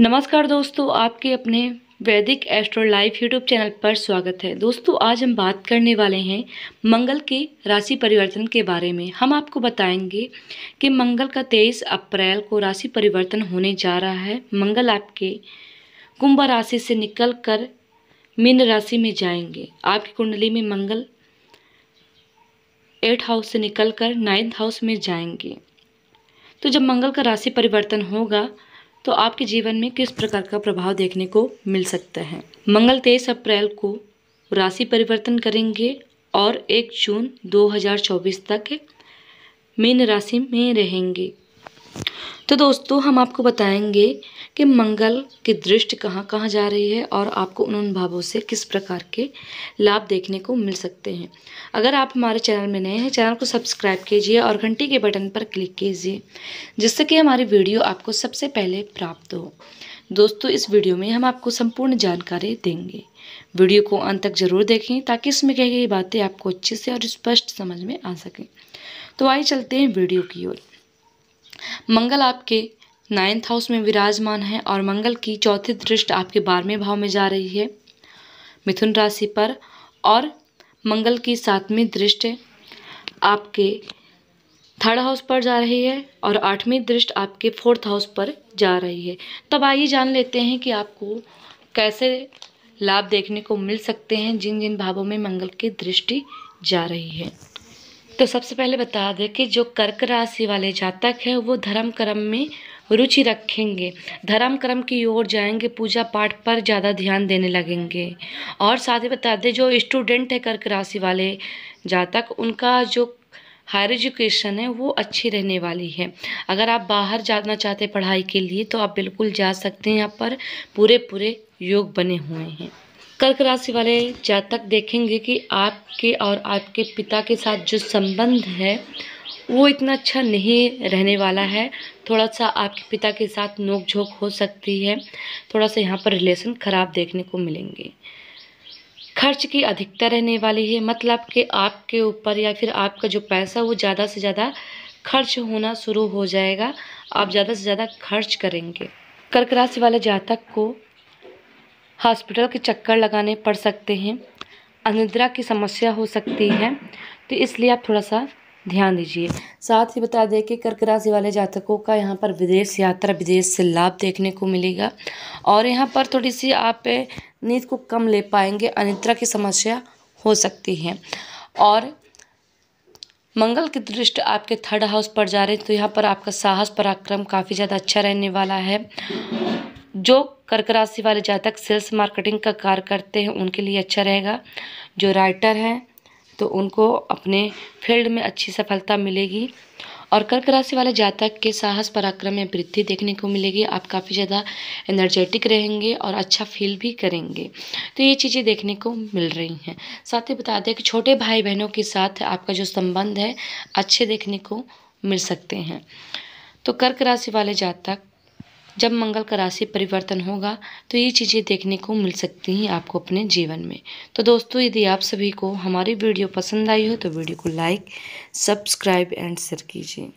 नमस्कार दोस्तों आपके अपने वैदिक एस्ट्रो लाइव यूट्यूब चैनल पर स्वागत है दोस्तों आज हम बात करने वाले हैं मंगल के राशि परिवर्तन के बारे में हम आपको बताएंगे कि मंगल का 23 अप्रैल को राशि परिवर्तन होने जा रहा है मंगल आपके कुंभ राशि से निकल कर मीन राशि में जाएंगे आपकी कुंडली में मंगल एट हाउस से निकल कर नाइन्थ हाउस में जाएंगे तो जब मंगल का राशि परिवर्तन होगा तो आपके जीवन में किस प्रकार का प्रभाव देखने को मिल सकता है मंगल तेईस अप्रैल को राशि परिवर्तन करेंगे और एक जून 2024 तक मीन राशि में रहेंगे तो दोस्तों हम आपको बताएंगे कि मंगल की दृष्टि कहाँ कहाँ जा रही है और आपको उन उन भावों से किस प्रकार के लाभ देखने को मिल सकते हैं अगर आप हमारे चैनल में नए हैं चैनल को सब्सक्राइब कीजिए और घंटी के बटन पर क्लिक कीजिए जिससे कि हमारी वीडियो आपको सबसे पहले प्राप्त हो दोस्तों इस वीडियो में हम आपको संपूर्ण जानकारी देंगे वीडियो को अंत तक जरूर देखें ताकि इसमें कही गई बातें आपको अच्छे से और स्पष्ट समझ में आ सकें तो आइए चलते हैं वीडियो की ओर मंगल आपके नाइन्थ हाउस में विराजमान है और मंगल की चौथी दृष्टि आपके बारहवें भाव में जा रही है मिथुन राशि पर और मंगल की सातवीं दृष्टि आपके थर्ड हाउस पर जा रही है और आठवीं दृष्टि आपके फोर्थ हाउस पर जा रही है तब आइए जान लेते हैं कि आपको कैसे लाभ देखने को मिल सकते हैं जिन जिन भावों में मंगल की दृष्टि जा रही है तो सबसे पहले बता दें कि जो कर्क राशि वाले जातक हैं वो धर्म कर्म में रुचि रखेंगे धर्म कर्म की ओर जाएंगे पूजा पाठ पर ज़्यादा ध्यान देने लगेंगे और साथ ही बता दें जो स्टूडेंट है कर्क राशि वाले जातक उनका जो हायर एजुकेशन है वो अच्छी रहने वाली है अगर आप बाहर जाना चाहते पढ़ाई के लिए तो आप बिल्कुल जा सकते हैं यहाँ पर पूरे पूरे योग बने हुए हैं कर्क राशि वाले जातक देखेंगे कि आपके और आपके पिता के साथ जो संबंध है वो इतना अच्छा नहीं रहने वाला है थोड़ा सा आपके पिता के साथ नोक झोंक हो सकती है थोड़ा सा यहाँ पर रिलेशन ख़राब देखने को मिलेंगे खर्च की अधिकता रहने वाली है मतलब कि आपके ऊपर या फिर आपका जो पैसा वो ज़्यादा से ज़्यादा खर्च होना शुरू हो जाएगा आप ज़्यादा से ज़्यादा खर्च करेंगे कर्क राशि वाले जातक को हॉस्पिटल के चक्कर लगाने पड़ सकते हैं अनिद्रा की समस्या हो सकती है तो इसलिए आप थोड़ा सा ध्यान दीजिए साथ ही बता दें कि कर्क राशि वाले जातकों का यहाँ पर विदेश यात्रा विदेश से लाभ देखने को मिलेगा और यहाँ पर थोड़ी सी आप नींद को कम ले पाएंगे अनिद्रा की समस्या हो सकती है और मंगल की दृष्टि आपके थर्ड हाउस पर जा रहे हैं तो यहाँ पर आपका साहस पराक्रम काफ़ी ज़्यादा अच्छा रहने वाला है जो कर्क राशि वाले जातक सेल्स मार्केटिंग का कार्य करते हैं उनके लिए अच्छा रहेगा जो राइटर हैं तो उनको अपने फील्ड में अच्छी सफलता मिलेगी और कर्क राशि वाले जातक के साहस पराक्रम में वृद्धि देखने को मिलेगी आप काफ़ी ज़्यादा एनर्जेटिक रहेंगे और अच्छा फील भी करेंगे तो ये चीज़ें देखने को मिल रही हैं साथ ही बता दें कि छोटे भाई बहनों के साथ आपका जो संबंध है अच्छे देखने को मिल सकते हैं तो कर्क राशि वाले जातक जब मंगल का राशि परिवर्तन होगा तो ये चीज़ें देखने को मिल सकती हैं आपको अपने जीवन में तो दोस्तों यदि आप सभी को हमारी वीडियो पसंद आई हो तो वीडियो को लाइक सब्सक्राइब एंड शेयर कीजिए